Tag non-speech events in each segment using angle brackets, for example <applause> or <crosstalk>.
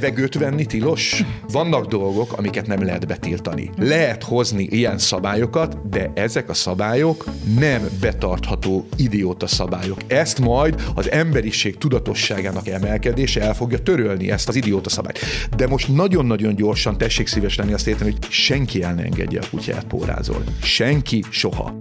levegőt venni tilos? Vannak dolgok, amiket nem lehet betiltani. Lehet hozni ilyen szabályokat, de ezek a szabályok nem betartható idióta szabályok. Ezt majd az emberiség tudatosságának emelkedése el fogja törölni ezt az idióta szabályt. De most nagyon-nagyon gyorsan tessék szíves lenni azt érteni, hogy senki el ne engedje a kutyát pórázol. Senki soha.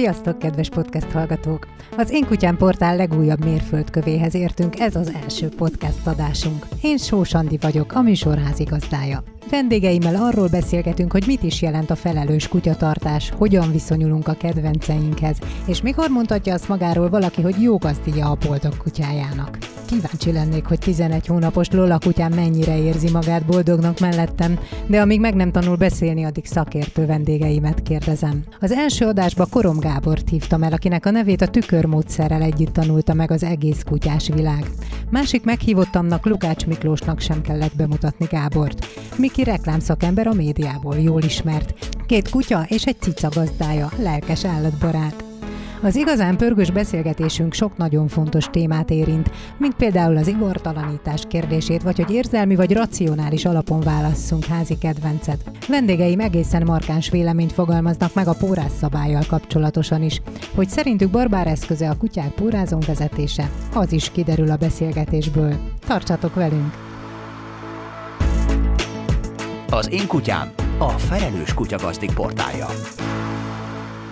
Sziasztok, kedves podcast hallgatók! Az Én Kutyám Portál legújabb mérföldkövéhez értünk, ez az első podcast adásunk. Én Sósandi vagyok, a műsor házigazdája. Vendégeimmel arról beszélgetünk, hogy mit is jelent a felelős kutyatartás, hogyan viszonyulunk a kedvenceinkhez, és mikor mondhatja azt magáról valaki, hogy jó gazdíja a boldog kutyájának. Kíváncsi lennék, hogy 11 hónapos Lola kutyám mennyire érzi magát boldognak mellettem, de amíg meg nem tanul beszélni, addig szakértő vendégeimet kérdezem. Az első adásba Korom Gábort hívtam el, akinek a nevét a tükörmódszerrel együtt tanulta meg az egész kutyás világ. Másik meghívottamnak Lukács Miklósnak sem kellett bemutatni Gábort. Miki aki reklámszakember a médiából jól ismert. Két kutya és egy cica gazdája, lelkes állatbarát. Az igazán pörgős beszélgetésünk sok nagyon fontos témát érint, mint például az ivortalanítás kérdését, vagy hogy érzelmi vagy racionális alapon válasszunk házi kedvencet. Vendégei egészen markáns véleményt fogalmaznak meg a pórás szabályjal kapcsolatosan is. Hogy szerintük barbár eszköze a kutyák pórázon vezetése, az is kiderül a beszélgetésből. Tartsatok velünk! Az én kutyám a Felelős Kutyagazdik portálja.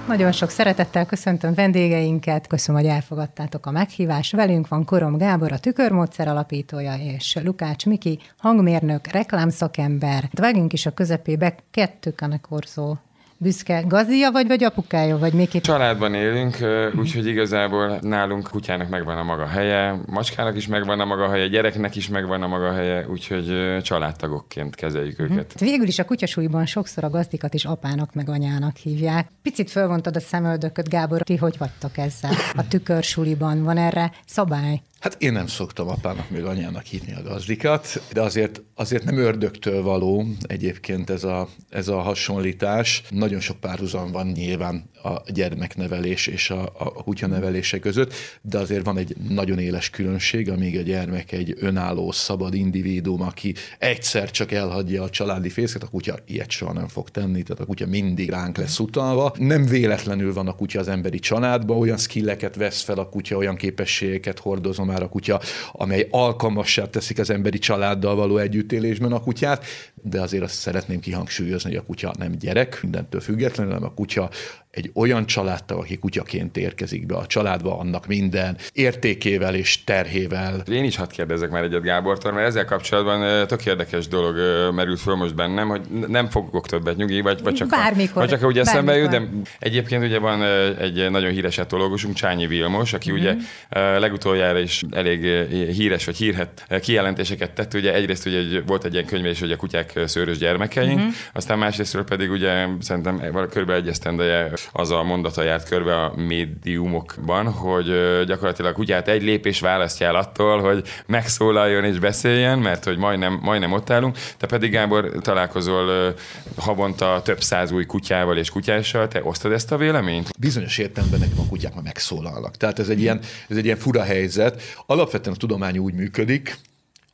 Nagyon sok szeretettel köszöntöm vendégeinket, köszönöm, hogy elfogadtátok a meghívást. Velünk van Korom Gábor, a tükörmódszer alapítója, és Lukács Miki, hangmérnök, reklámszakember. Vágjunk is a közepébe kettő kanekorzó büszke gazdia vagy, vagy apukája, vagy még Családban élünk, úgyhogy igazából nálunk kutyának megvan a maga helye, macskának is megvan a maga helye, gyereknek is megvan a maga helye, úgyhogy családtagokként kezeljük mhm. őket. Végül is a kutyasúlyban sokszor a gazdikat is apának meg anyának hívják. Picit fölvontad a szemöldököt, Gábor, ti hogy vagytok ezzel? A tükörsúlyban van erre szabály? Hát én nem szoktam apának, még anyának hívni a gazdikat, de azért, azért nem ördögtől való egyébként ez a, ez a hasonlítás. Nagyon sok párhuzam van nyilván a gyermeknevelés és a, a kutya nevelése között, de azért van egy nagyon éles különbség, amíg a gyermek egy önálló, szabad individuum, aki egyszer csak elhagyja a családi fészket, a kutya ilyet soha nem fog tenni, tehát a kutya mindig ránk lesz utalva. Nem véletlenül van a kutya az emberi családban, olyan skilleket vesz fel a kutya, olyan képességeket hordozon számára a kutya, amely alkalmassá teszik az emberi családdal való együttélésben a kutyát, de azért azt szeretném kihangsúlyozni, hogy a kutya nem gyerek, mindentől függetlenül, hanem a kutya egy olyan családtag, aki kutyaként érkezik be a családba, annak minden értékével és terhével. Én is hadd kérdezek már egyet Gábortól, mert ezzel kapcsolatban tök érdekes dolog merült föl most bennem, hogy nem fogok többet nyugi, vagy, vagy csak, bármikor, a, vagy csak úgy eszembe jut, de egyébként ugye van egy nagyon híres etológusunk, Csányi Vilmos, aki mm-hmm. ugye mhm. legutoljára is elég híres vagy hírhet kijelentéseket tett, ugye egyrészt ugye volt egy ilyen is, hogy a kutyák szőrös gyermekeink, mm-hmm. aztán másrésztről pedig ugye szerintem e, körülbelül egy esztendeje az a mondata járt körbe a médiumokban, hogy gyakorlatilag kutyát egy lépés választja el attól, hogy megszólaljon és beszéljen, mert hogy majdnem, majdnem ott állunk. Te pedig, Gábor, találkozol havonta több száz új kutyával és kutyással, te osztod ezt a véleményt? Bizonyos értelemben nekem a kutyák már megszólalnak. Tehát ez egy, ilyen, ez egy ilyen fura helyzet. Alapvetően a tudomány úgy működik,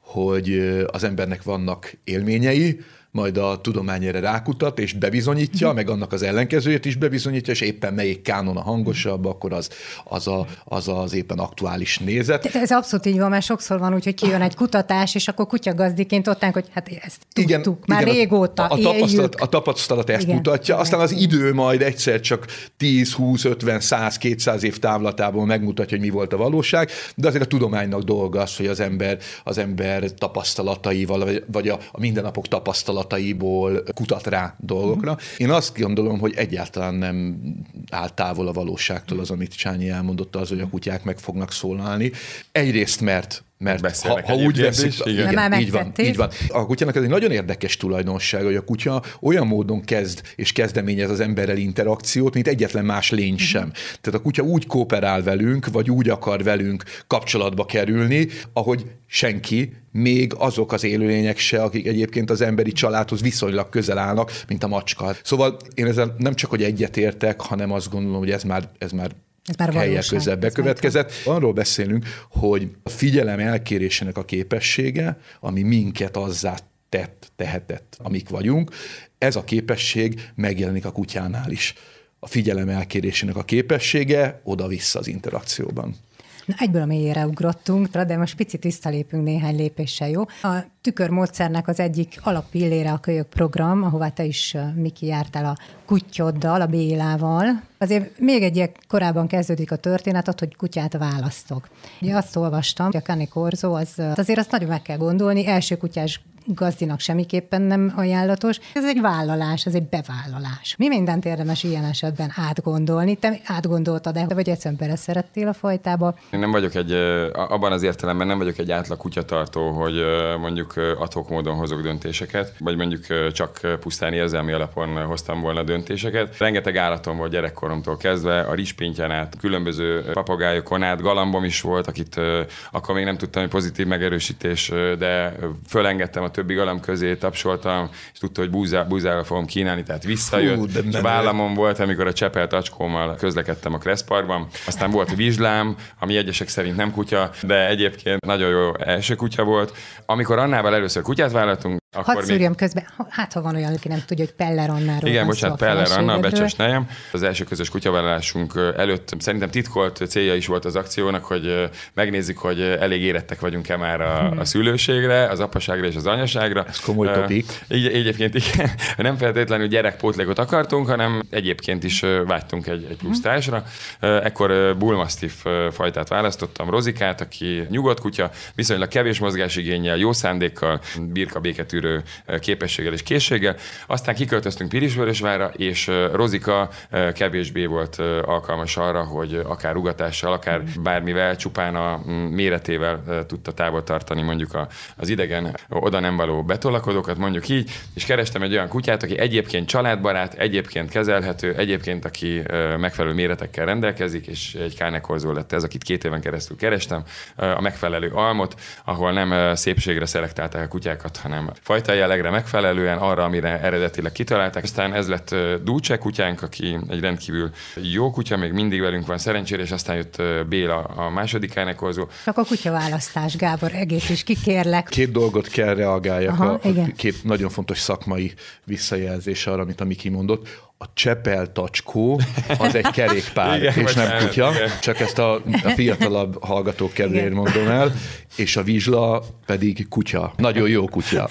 hogy az embernek vannak élményei, majd a tudomány erre rákutat, és bebizonyítja, mhm. meg annak az ellenkezőjét is bebizonyítja, és éppen melyik kánon a hangosabb, mhm. akkor az az, a, az, az éppen aktuális nézet. De ez abszolút így van, mert sokszor van úgy, hogy kijön egy kutatás, és akkor kutyagazdiként ott hogy hát ezt igen, tudtuk igen, már igen, régóta, a, a, tapasztalat, a tapasztalat ezt igen, mutatja, aztán az idő majd egyszer csak 10, 20, 50, 100, 200 év távlatából megmutatja, hogy mi volt a valóság, de azért a tudománynak dolga az, hogy az ember, az ember tapasztalataival, vagy a, a mindennapok tapasztalat tapasztalataiból kutat rá dolgokra. Mhm. Én azt gondolom, hogy egyáltalán nem áll távol a valóságtól az, amit Csányi elmondotta, az, hogy a kutyák meg fognak szólalni. Egyrészt, mert mert ha, ha úgy veszik, igen, igen így, van, így van. A kutyának ez egy nagyon érdekes tulajdonsága, hogy a kutya olyan módon kezd és kezdeményez az emberrel interakciót, mint egyetlen más lény mhm. sem. Uh-huh. Tehát a kutya úgy kooperál velünk, vagy úgy akar velünk kapcsolatba kerülni, ahogy senki, még azok az élőlények se, akik egyébként az emberi családhoz viszonylag közel állnak, mint a macska. Szóval én ezzel nem csak, hogy egyetértek, hanem azt gondolom, hogy ez már, ez már ez már helye közel bekövetkezett. Arról beszélünk, hogy a figyelem elkérésének a képessége, ami minket azzá tett, tehetett, amik vagyunk, ez a képesség megjelenik a kutyánál is. A figyelem elkérésének a képessége oda-vissza az interakcióban. Na, egyből a mélyére ugrottunk, de most picit visszalépünk néhány lépéssel, jó? A tükörmódszernek az egyik alapillére a kölyök program, ahová te is, Miki, jártál a kutyoddal, a Bélával. Azért még egy ilyen korábban kezdődik a történet, hogy kutyát választok. Ugye azt olvastam, hogy a Kani Korzó, az, azért azt nagyon meg kell gondolni, első kutyás gazdinak semmiképpen nem ajánlatos. Ez egy vállalás, ez egy bevállalás. Mi mindent érdemes ilyen esetben átgondolni? Te átgondoltad-e, vagy egyszerűen szerettél a fajtába? Én nem vagyok egy, abban az értelemben nem vagyok egy átlag kutyatartó, hogy mondjuk adhok módon hozok döntéseket, vagy mondjuk csak pusztán érzelmi alapon hoztam volna döntéseket. Rengeteg állatom volt gyerekkoromtól kezdve, a rispintján át, különböző papagájokon át, galambom is volt, akit akkor még nem tudtam, hogy pozitív megerősítés, de fölengedtem a többi galamb közé tapsoltam, és tudta, hogy búzá, búzára fogom kínálni, tehát visszajött. Hú, és vállamon volt, amikor a csepelt acskómmal közlekedtem a Kressz Aztán volt vizslám, ami egyesek szerint nem kutya, de egyébként nagyon jó első kutya volt. Amikor annával először kutyát vállaltunk, akkor Hadd szúrjam még... közben, hát ha van olyan, aki nem tudja, hogy Peller Annáról Igen, bocsánat, Peller Anna, becses nejem. Az első közös kutyavállásunk előtt szerintem titkolt célja is volt az akciónak, hogy megnézzük, hogy elég érettek vagyunk-e már a, hmm. a szülőségre, az apaságra és az anyaságra. Ez komoly topik. Uh, így, egyébként igen, <laughs> nem feltétlenül gyerekpótlékot akartunk, hanem egyébként is vágytunk egy, egy plusz hmm. társra. Uh, ekkor Bulmastiff fajtát választottam, Rozikát, aki nyugodt kutya, viszonylag kevés mozgásigényel, jó szándékkal, birka béketűr felültűrő eh, képességgel és készséggel. Aztán kiköltöztünk Pirisvörösvára, és eh, Rozika eh, kevésbé volt alkalmas arra, hogy akár ugatással, akár bármivel, csupán a mm, méretével tudta távol tartani mondjuk az idegen, oda nem való betolakodókat, mondjuk így, és kerestem egy olyan kutyát, aki egyébként családbarát, egyébként kezelhető, egyébként aki megfelelő méretekkel rendelkezik, és egy kánekorzó lett ez, akit két éven keresztül kerestem, a megfelelő almot, ahol nem szépségre szelektálták a kutyákat, hanem fajta jellegre megfelelően, arra, amire eredetileg kitalálták. Aztán ez lett Dúcse kutyánk, aki egy rendkívül jó kutya, még mindig velünk van szerencsére, és aztán jött Béla a második elnekozó. Csak a kutyaválasztás, Gábor, egész is kikérlek. Két dolgot kell reagáljak. Aha, a, igen. Két nagyon fontos szakmai visszajelzés arra, amit a Miki mondott a csepel tacskó az egy kerékpár, <laughs> igen, és nem kutya, igen. csak ezt a, a fiatalabb hallgatók kedvéért mondom el, és a vizsla pedig kutya. Nagyon jó kutya.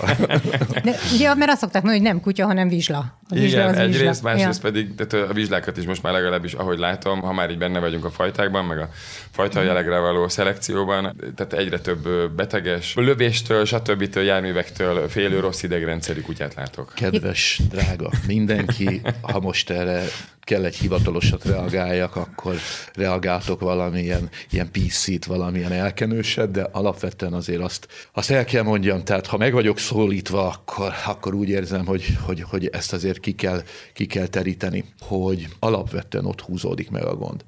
De ugye, mert azt szokták mondani, hogy nem kutya, hanem vizsla. A vizsla igen, egyrészt, másrészt ja. pedig tehát a vizslákat is most már legalábbis, ahogy látom, ha már így benne vagyunk a fajtákban, meg a fajta mhm. jellegre való szelekcióban, tehát egyre több beteges, lövéstől, stb. járművektől félő rossz idegrendszerű kutyát látok. Kedves, drága, mindenki, ha most erre kell egy hivatalosat reagáljak, akkor reagáltok valamilyen ilyen PC-t, valamilyen elkenőset, de alapvetően azért azt, azt el kell mondjam, tehát ha meg vagyok szólítva, akkor, akkor úgy érzem, hogy, hogy, hogy ezt azért ki kell, ki kell teríteni, hogy alapvetően ott húzódik meg a gond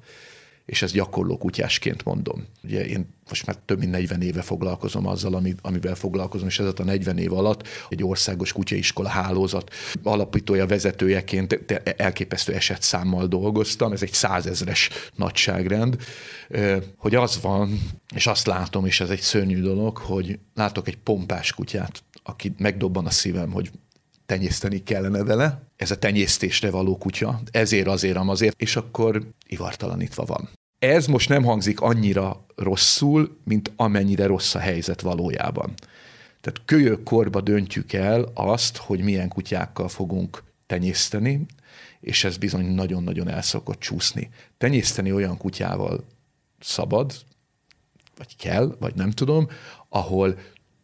és ezt gyakorló kutyásként mondom. Ugye én most már több mint 40 éve foglalkozom azzal, amivel foglalkozom, és ez a 40 év alatt egy országos kutyaiskola hálózat alapítója, vezetőjeként e, elképesztő eset számmal dolgoztam, ez egy százezres nagyságrend, hogy az van, és azt látom, és ez egy szörnyű dolog, hogy látok egy pompás kutyát, aki megdobban a szívem, hogy tenyészteni kellene vele. Ez a tenyésztésre való kutya, ezért, azért, amazért, és akkor ivartalanítva van ez most nem hangzik annyira rosszul, mint amennyire rossz a helyzet valójában. Tehát kölyök korba döntjük el azt, hogy milyen kutyákkal fogunk tenyészteni, és ez bizony nagyon-nagyon el szokott csúszni. Tenyészteni olyan kutyával szabad, vagy kell, vagy nem tudom, ahol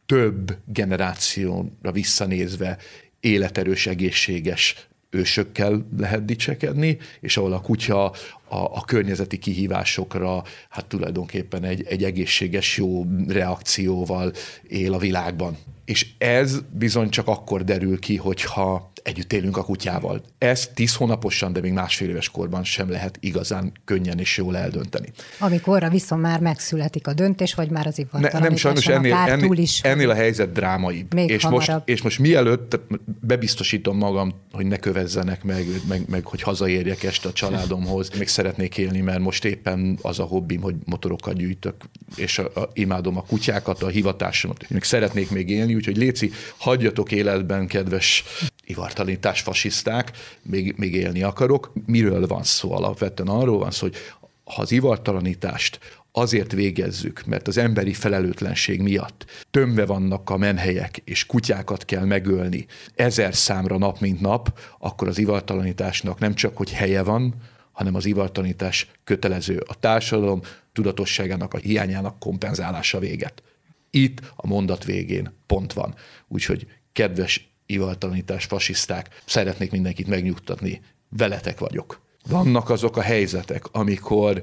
több generációra visszanézve életerős, egészséges ősökkel lehet dicsekedni, és ahol a kutya a, a környezeti kihívásokra hát tulajdonképpen egy, egy egészséges, jó reakcióval él a világban. És ez bizony csak akkor derül ki, hogyha együtt élünk a kutyával. ez tíz hónaposan, de még másfél éves korban sem lehet igazán könnyen és jól eldönteni. Amikorra viszont már megszületik a döntés, vagy már az ivartalan. Ne, nem sajnos ennél, ennél, is. ennél a helyzet drámai. Még és, most, és most mielőtt bebiztosítom magam, hogy ne kövezzenek meg, meg, meg hogy hazaérjek este a családomhoz, még szeretnék élni, mert most éppen az a hobbim, hogy motorokat gyűjtök, és a, a, imádom a kutyákat, a hivatásomat, még szeretnék még élni, úgyhogy Léci, hagyjatok életben, kedves ivartalanítás fasiszták, még, még élni akarok. Miről van szó alapvetően? Arról van szó, hogy ha az ivartalanítást azért végezzük, mert az emberi felelőtlenség miatt tömve vannak a menhelyek, és kutyákat kell megölni ezer számra nap, mint nap, akkor az ivartalanításnak nem csak, hogy helye van, hanem az ivartanítás kötelező a társadalom tudatosságának a hiányának kompenzálása véget. Itt a mondat végén pont van. Úgyhogy kedves ivartanítás fasiszták, szeretnék mindenkit megnyugtatni, veletek vagyok. Vannak azok a helyzetek, amikor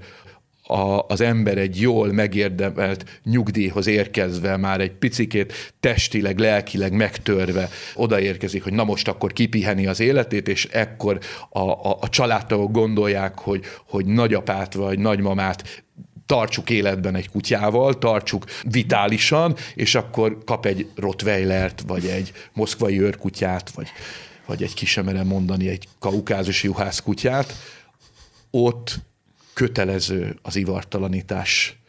a, az ember egy jól megérdemelt nyugdíjhoz érkezve, már egy picikét testileg, lelkileg megtörve odaérkezik, hogy na most akkor kipiheni az életét, és ekkor a, a, a családtagok gondolják, hogy, hogy nagyapát vagy nagymamát tartsuk életben egy kutyával, tartsuk vitálisan, és akkor kap egy Rottweilert, vagy egy moszkvai őrkutyát, vagy, vagy egy kisemere mondani, egy kaukázusi juhászkutyát, ott kötelező az ivartalanítás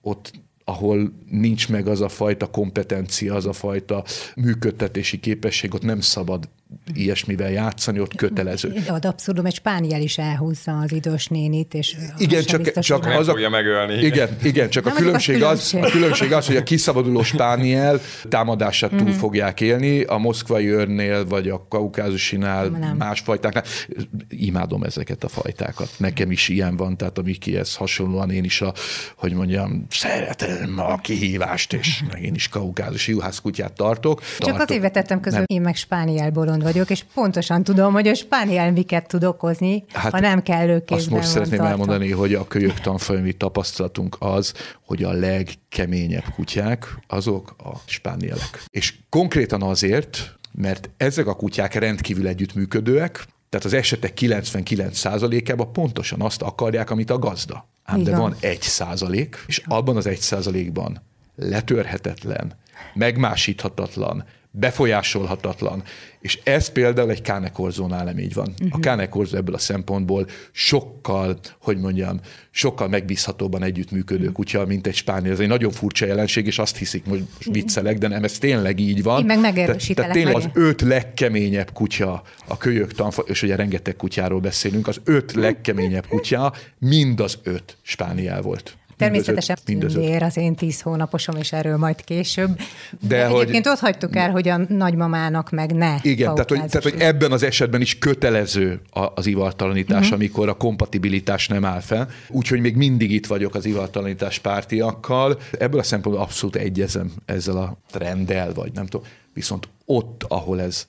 ott ahol nincs meg az a fajta kompetencia, az a fajta működtetési képesség, ott nem szabad ilyesmivel játszani, ott kötelező. Ad abszurdum, egy spániel is elhúzza az idős nénit, és igen, csak, csak az a, megölni. Igen, igen, csak a különbség, az, különbség. Az, a különbség az, hogy a kiszabaduló spániel támadását túl mm-hmm. fogják élni, a moszkvai őrnél, vagy a kaukázusinál, Nem. más fajtáknál. Imádom ezeket a fajtákat. Nekem is ilyen van, tehát a Mikihez hasonlóan én is a, hogy mondjam, szeretem a kihívást, és meg <laughs> én is kaukázusi juhászkutyát tartok. Csak tartok. azért vetettem közül, Nem. én meg spániel bolond vagyok, és pontosan tudom, hogy a spániel miket tud okozni, hát, ha nem kellő kézben Azt most szeretném tartom. elmondani, hogy a kölyök tanfolyami tapasztalatunk az, hogy a legkeményebb kutyák azok a spánielek. És konkrétan azért, mert ezek a kutyák rendkívül együttműködőek, tehát az esetek 99%-ában pontosan azt akarják, amit a gazda. Ám Igen. de van egy százalék, és abban az egy százalékban letörhetetlen, megmásíthatatlan, befolyásolhatatlan. És ez például egy kánekorzónál nem így van. Uh-huh. A mhm. kánekorzó ebből a szempontból sokkal, hogy mondjam, sokkal megbízhatóban együttműködő mhm. kutya, mint egy spániel. Ez egy nagyon furcsa jelenség, és azt hiszik, most mhm. viccelek, de nem, ez tényleg így van. Én meg megerősítelek. Tehát, tényleg az öt legkeményebb kutya a kölyök tanfa, és ugye rengeteg kutyáról beszélünk, az öt hát legkeményebb kutya, mind az öt spániel volt. Természetesen mindezet. az én tíz hónaposom, és erről majd később. De, De hogy, egyébként ott hagytuk el, hogy a nagymamának meg ne. Igen, tehát hogy, tehát hogy ebben az esetben is kötelező az ivartalanítás, uh-huh. amikor a kompatibilitás nem áll fel. Úgyhogy még mindig itt vagyok az ivartalanítás pártiakkal. Ebből a szempontból abszolút egyezem ezzel a trenddel, vagy nem tudom. Viszont ott, ahol ez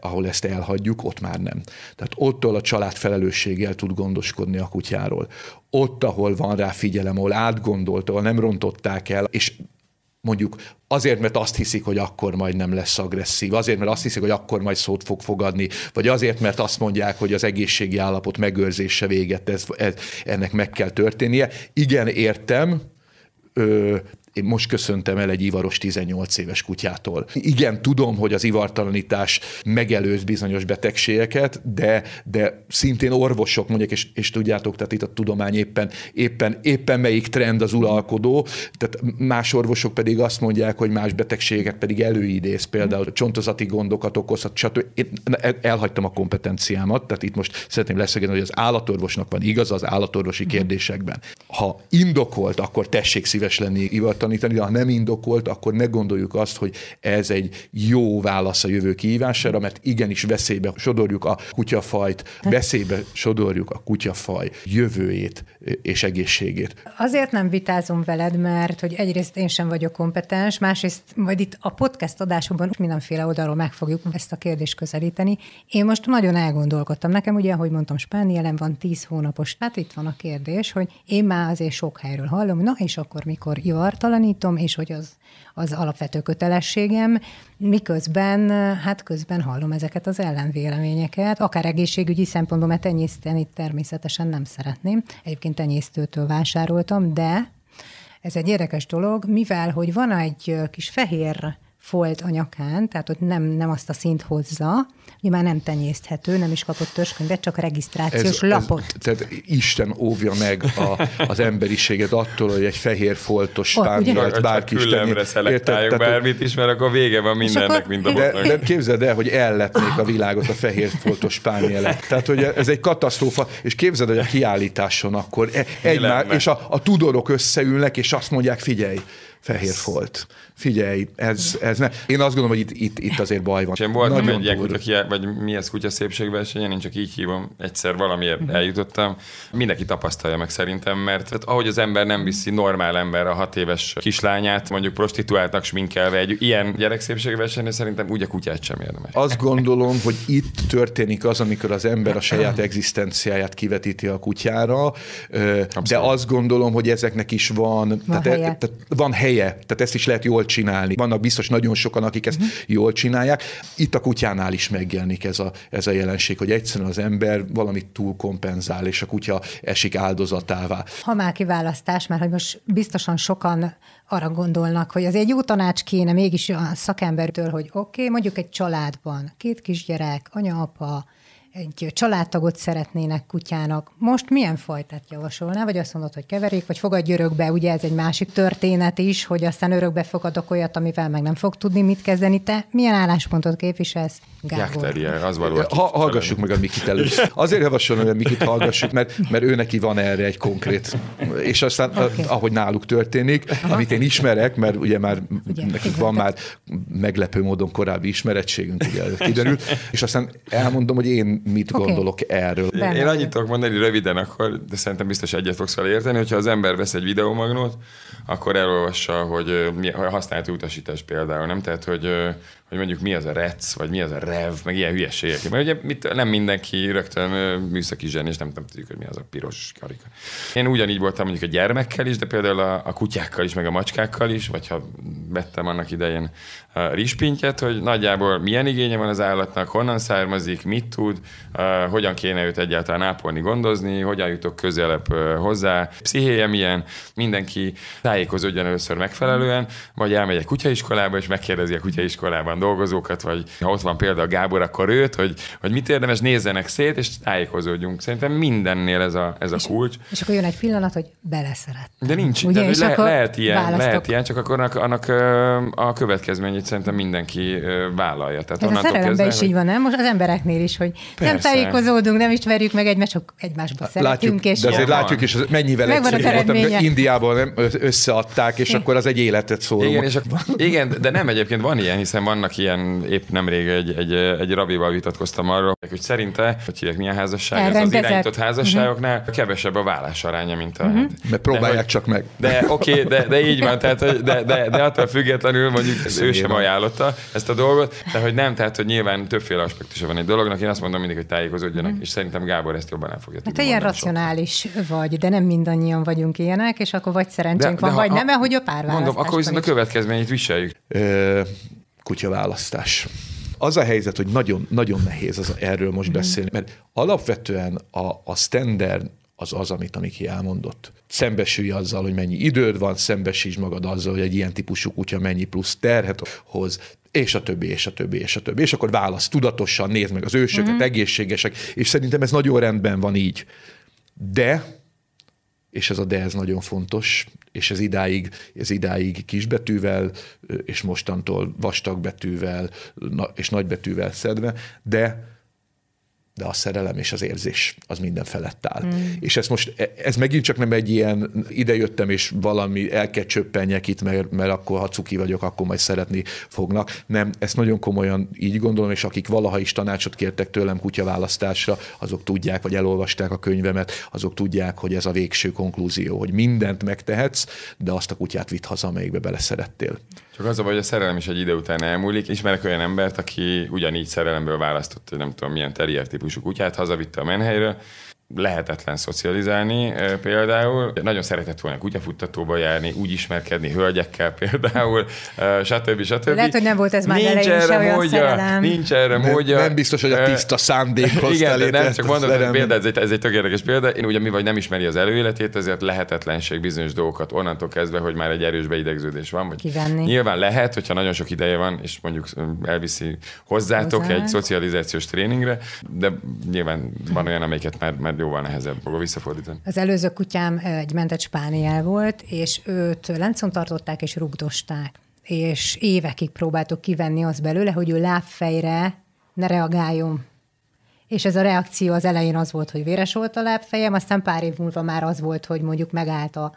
ahol ezt elhagyjuk, ott már nem. Tehát ottól a család felelősséggel tud gondoskodni a kutyáról. Ott, ahol van rá figyelem, ahol átgondolt, ahol nem rontották el, és mondjuk azért, mert azt hiszik, hogy akkor majd nem lesz agresszív, azért, mert azt hiszik, hogy akkor majd szót fog fogadni, vagy azért, mert azt mondják, hogy az egészségi állapot megőrzése véget, ez, ez, ennek meg kell történnie. Igen, értem, ö, én most köszöntem el egy ivaros 18 éves kutyától. Igen, tudom, hogy az ivartalanítás megelőz bizonyos betegségeket, de, de szintén orvosok mondják, és, és tudjátok, tehát itt a tudomány éppen, éppen, éppen melyik trend az uralkodó, tehát más orvosok pedig azt mondják, hogy más betegségeket pedig előidéz, például csontozati gondokat okozhat, stb. Én elhagytam a kompetenciámat, tehát itt most szeretném leszögezni, hogy az állatorvosnak van igaz az állatorvosi mhm. kérdésekben. Ha indokolt, akkor tessék szíves lenni ivartalanítás tanítani, de ha nem indokolt, akkor ne gondoljuk azt, hogy ez egy jó válasz a jövő kihívására, mert igenis veszélybe sodorjuk a kutyafajt, veszélybe sodorjuk a kutyafaj jövőjét és egészségét. Azért nem vitázom veled, mert hogy egyrészt én sem vagyok kompetens, másrészt majd itt a podcast adásokban mindenféle oldalról meg fogjuk ezt a kérdést közelíteni. Én most nagyon elgondolkodtam. Nekem ugye, ahogy mondtam, Spánielem van 10 hónapos. Hát itt van a kérdés, hogy én már azért sok helyről hallom, na és akkor mikor ivartalan tanítom, és hogy az, az alapvető kötelességem, miközben, hát közben hallom ezeket az ellenvéleményeket, akár egészségügyi szempontból, mert tenyészteni természetesen nem szeretném. Egyébként tenyésztőtől vásároltam, de ez egy érdekes dolog, mivel hogy van egy kis fehér folt a nyakán, tehát ott nem, nem azt a szint hozza, mi már nem tenyészthető, nem is kapott törzskönyvet, csak regisztrációs ez, lapot. Ez, tehát Isten óvja meg a, az emberiséget attól, hogy egy fehér foltos tángyalt bárki is tenyé... szelektáljuk bármit is, mert akkor vége van mindennek, akkor... mind a de, de képzeld el, hogy ellepnék a világot a fehér foltos spányelek. Tehát, hogy ez egy katasztrófa, és képzeld, hogy a kiállításon akkor e- egymás, és a, a tudorok összeülnek, és azt mondják, figyelj, fehér folt figyelj, ez, ez ne. Én azt gondolom, hogy itt, itt, itt azért baj van. Sem voltam Nagyon egy Jakut, vagy mi ez kutya szépségversenyen, én csak így hívom, egyszer valamiért mhm. eljutottam. Mindenki tapasztalja meg szerintem, mert tehát, ahogy az ember nem viszi normál ember a hat éves kislányát, mondjuk prostituáltnak sminkelve egy ilyen gyerek szépségversenyen, szerintem úgy a kutyát sem érdemes. Azt gondolom, hogy itt történik az, amikor az ember a saját egzisztenciáját kivetíti a kutyára, Abszolút. de azt gondolom, hogy ezeknek is van, van tehát, e- helye. tehát van helye, tehát ezt is lehet jól csinálni. Vannak biztos nagyon sokan, akik ezt mm. jól csinálják. Itt a kutyánál is megjelenik ez a, ez a jelenség, hogy egyszerűen az ember valamit túl kompenzál, és a kutya esik áldozatává. Ha már kiválasztás, mert hogy most biztosan sokan arra gondolnak, hogy az egy jó tanács kéne mégis a szakembertől, hogy oké, okay, mondjuk egy családban, két kisgyerek, anya, apa, egy családtagot szeretnének kutyának, most milyen fajtát javasolná? Vagy azt mondod, hogy keverék, vagy fogadj örökbe, ugye ez egy másik történet is, hogy aztán örökbe fogadok olyat, amivel meg nem fog tudni mit kezdeni. Te milyen álláspontot képviselsz, Gábor? az való. Ha, hallgassuk meg a Mikit elő. Azért javasolom, hogy a Mikit hallgassuk, mert, mert ő neki van erre egy konkrét, és aztán eh, okay. ahogy náluk történik, Aha. amit én ismerek, mert ugye már ugye, nekik igen, van már meglepő módon korábbi ismerettségünk, ugye kiderült, és aztán elmondom, hogy én mit okay. gondolok erről. Benne. Én annyit tudok mondani röviden akkor, de szerintem biztos egyet fogsz érteni, hogyha az ember vesz egy videomagnót, akkor elolvassa, hogy mi, használati utasítás például, nem? Tehát, hogy, hogy mondjuk mi az a rec, vagy mi az a rev, meg ilyen hülyeségek. Mert ugye mit, nem mindenki rögtön műszaki zseni, és nem, nem tudjuk, hogy mi az a piros karika. Én ugyanígy voltam mondjuk a gyermekkel is, de például a, a kutyákkal is, meg a macskákkal is, vagy ha vettem annak idején a rispintyet, hogy nagyjából milyen igénye van az állatnak, honnan származik, mit tud, uh, hogyan kéne őt egyáltalán ápolni, gondozni, hogyan jutok közelebb uh, hozzá, pszichéje milyen, mindenki tájékozódjon először megfelelően, vagy elmegy egy kutyaiskolába, és megkérdezi a kutyaiskolában dolgozókat, vagy ha ott van például Gábor, akkor őt, hogy, hogy mit érdemes, nézzenek szét, és tájékozódjunk. Szerintem mindennél ez a, ez a és, kulcs. És akkor jön egy pillanat, hogy beleszeret. De nincs, Ugye, de, le, lehet ilyen, választok. lehet ilyen, csak akkor annak, annak a következményét szerintem mindenki vállalja. Tehát ez a szerelemben kezdve, is hogy... így van, nem? Most az embereknél is, hogy Persze. nem tájékozódunk, nem is verjük meg egymást, csak egymásba látjuk, És de azért van. látjuk is, mennyivel egyszerűbb. Indiában nem, össze visszaadták, és hm. akkor az egy életet szól. Igen, és akkor, igen, de nem egyébként van ilyen, hiszen vannak ilyen, épp nemrég egy, egy, egy rabival vitatkoztam arról, hogy szerinte, hogy hívják, milyen házasság, ez az irányított mhm. házasságoknál uh-huh. kevesebb a vállás aránya, mint a... Uh-huh. Mert próbálják de, hogy, csak meg. De oké, okay, de, de így van, tehát, hogy de, de, de attól függetlenül mondjuk ez ő sem ajánlotta ezt a dolgot, de hogy nem, tehát hogy nyilván többféle aspektusa van egy dolognak, én azt mondom mindig, hogy tájékozódjanak, mm. és szerintem Gábor ezt jobban el fogja Hát ilyen racionális sok. vagy, de nem mindannyian vagyunk ilyenek, és akkor vagy szerencsénk de, van, vagy nem, hogy a párválasztás. Mondom, akkor viszont a következményét viseljük. Kutyaválasztás. Az a helyzet, hogy nagyon, nagyon nehéz az, erről most mhm. beszélni, mert alapvetően a, a standard az az, amit Amiki elmondott. Szembesülj azzal, hogy mennyi időd van, szembesíts magad azzal, hogy egy ilyen típusú kutya mennyi plusz terhet hoz, és a többi, és a többi, és a többi. És akkor válasz tudatosan, nézd meg az ősöket, mm. egészségesek, és szerintem ez nagyon rendben van így. De és ez a de ez nagyon fontos, és ez idáig, ez idáig kisbetűvel, és mostantól vastagbetűvel és nagybetűvel szedve, de de a szerelem és az érzés az minden felett áll. Mm. És ez most, ez megint csak nem egy ilyen idejöttem, és valami el kell csöppenjek itt, mert, mert akkor ha cuki vagyok, akkor majd szeretni fognak. Nem, ezt nagyon komolyan így gondolom, és akik valaha is tanácsot kértek tőlem kutyaválasztásra, azok tudják, vagy elolvasták a könyvemet, azok tudják, hogy ez a végső konklúzió, hogy mindent megtehetsz, de azt a kutyát vitt haza, amelyikbe beleszerettél. Csak az a hogy a szerelem is egy idő után elmúlik. Ismerek olyan embert, aki ugyanígy szerelemből választott, nem tudom milyen terrier típusú kutyát, hazavitte a menhelyről, lehetetlen szocializálni például. Nagyon szeretett volna kutyafuttatóba járni, úgy ismerkedni hölgyekkel például, stb. stb. Lehet, hogy nem volt ez már nincs erre módja, Nincs erre nem, módja. Nem biztos, hogy a tiszta szándékhoz <laughs> Igen, de nem, csak mondom, hogy példa, ez egy, ez egy tök érdekes példa. Én ugye mi vagy nem ismeri az előéletét, ezért lehetetlenség bizonyos dolgokat onnantól kezdve, hogy már egy erős beidegződés van. Vagy Kivenni. Nyilván lehet, hogyha nagyon sok ideje van, és mondjuk elviszi hozzátok Hozzá. egy szocializációs tréningre, de nyilván van olyan, amelyiket már, már mert jóval nehezebb maga visszafordítani. Az előző kutyám egy mentett spániel volt, és őt láncon tartották és rugdosták és évekig próbáltuk kivenni azt belőle, hogy ő lábfejre ne reagáljon. És ez a reakció az elején az volt, hogy véres volt a lábfejem, aztán pár év múlva már az volt, hogy mondjuk megállt a,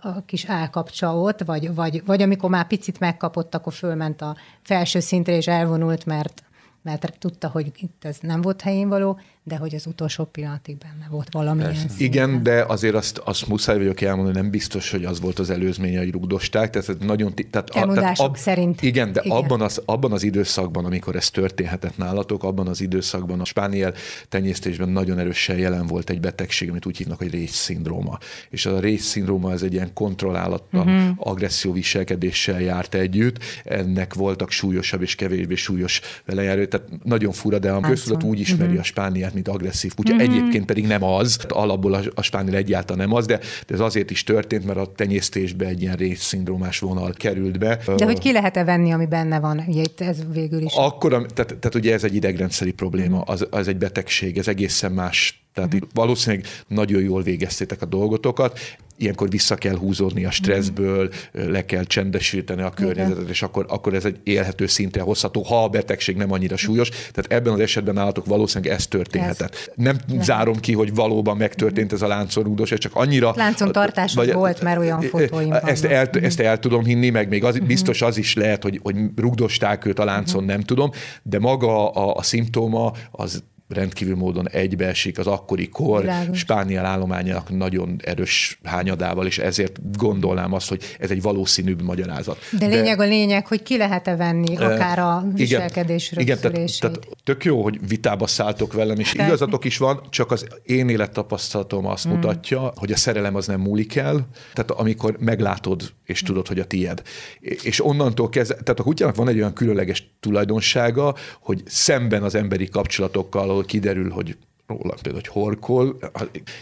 a kis állkapcsa ott, vagy, vagy, vagy amikor már picit megkapott, akkor fölment a felső szintre és elvonult, mert, mert tudta, hogy itt ez nem volt helyén való de hogy az utolsó pillanatig benne volt valami. Igen, de azért azt, azt muszáj vagyok elmondani, nem biztos, hogy az volt az előzménye, hogy rugdosták. Tehát nagyon, tehát, a, tehát ab, szerint. Igen, de igen. Abban, az, abban az időszakban, amikor ez történhetett nálatok, abban az időszakban a spániel tenyésztésben nagyon erősen jelen volt egy betegség, amit úgy hívnak, hogy részszindróma. És az a részszindróma ez egy ilyen kontrollálatlan uh-huh. agresszió viselkedéssel járt együtt. Ennek voltak súlyosabb és kevésbé súlyos velejárő. Tehát nagyon fura, de a köztudat úgy ismeri uh-huh. a spániát, mint agresszív kutya. Mm-hmm. Egyébként pedig nem az, alapból a, a spániel egyáltalán nem az, de, de ez azért is történt, mert a tenyésztésbe egy ilyen részszindrómás vonal került be. De hogy ki lehet-e venni, ami benne van? Ugye itt ez végül is. Akkor, tehát, tehát ugye ez egy idegrendszeri probléma, mhm. az, az egy betegség, ez egészen más tehát itt valószínűleg nagyon jól végeztétek a dolgotokat, ilyenkor vissza kell húzódni a stresszből, mhm. le kell csendesíteni a környezetet, Igen. és akkor, akkor ez egy élhető szintre hozható, ha a betegség nem annyira mhm. súlyos. Tehát ebben az esetben nálatok valószínűleg ez történhetett. Ez. Nem le. zárom ki, hogy valóban megtörtént mhm. ez a láncorúdos, csak annyira... tartás vagy, volt, mert olyan e- e- fotóim e- ezt el, ezt el tudom hinni, meg még az, biztos az is lehet, hogy, hogy rugdosták őt a láncon, nem tudom, de maga a, a szimptóma az rendkívül módon egybeesik az akkori kor Lágos. Spániel állományának nagyon erős hányadával, és ezért gondolnám azt, hogy ez egy valószínűbb magyarázat. De, De lényeg a lényeg, hogy ki lehet-e venni e, akár a viselkedés Igen, igen tehát, tehát tök jó, hogy vitába szálltok velem, és igazatok is van, csak az én élettapasztalatom azt mm. mutatja, hogy a szerelem az nem múlik el, tehát amikor meglátod, és tudod, hogy a tied. És onnantól kezdve, tehát a kutyának van egy olyan különleges tulajdonsága, hogy szemben az emberi kapcsolatokkal ahol kiderül, hogy róla például, hogy horkol,